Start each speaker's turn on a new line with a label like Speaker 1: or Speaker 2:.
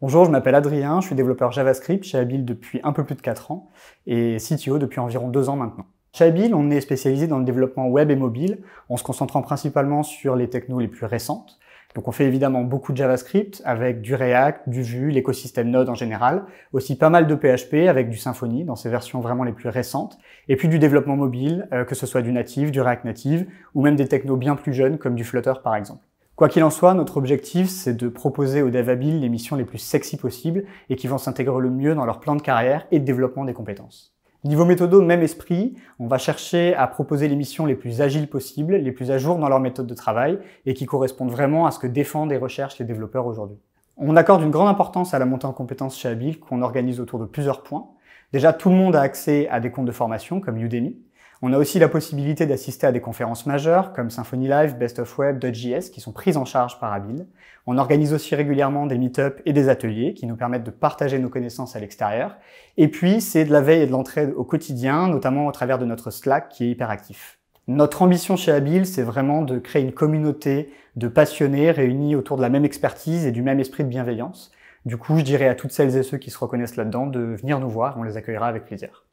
Speaker 1: Bonjour, je m'appelle Adrien, je suis développeur JavaScript chez Abil depuis un peu plus de 4 ans et CTO depuis environ 2 ans maintenant. Chez Abil, on est spécialisé dans le développement web et mobile en se concentrant principalement sur les technos les plus récentes. Donc on fait évidemment beaucoup de JavaScript avec du React, du Vue, l'écosystème Node en général, aussi pas mal de PHP avec du Symfony dans ses versions vraiment les plus récentes, et puis du développement mobile, euh, que ce soit du native, du React native, ou même des technos bien plus jeunes comme du Flutter par exemple. Quoi qu'il en soit, notre objectif, c'est de proposer aux devs les missions les plus sexy possibles et qui vont s'intégrer le mieux dans leur plan de carrière et de développement des compétences. Niveau méthodo, même esprit, on va chercher à proposer les missions les plus agiles possibles, les plus à jour dans leur méthode de travail et qui correspondent vraiment à ce que défendent et recherchent les développeurs aujourd'hui. On accorde une grande importance à la montée en compétences chez Abil qu'on organise autour de plusieurs points. Déjà, tout le monde a accès à des comptes de formation comme Udemy. On a aussi la possibilité d'assister à des conférences majeures comme Symfony Live, Best of Web, .js qui sont prises en charge par Abil. On organise aussi régulièrement des meet-ups et des ateliers qui nous permettent de partager nos connaissances à l'extérieur. Et puis, c'est de la veille et de l'entraide au quotidien, notamment au travers de notre Slack qui est hyper Notre ambition chez Abil, c'est vraiment de créer une communauté de passionnés réunis autour de la même expertise et du même esprit de bienveillance. Du coup, je dirais à toutes celles et ceux qui se reconnaissent là-dedans de venir nous voir, on les accueillera avec plaisir.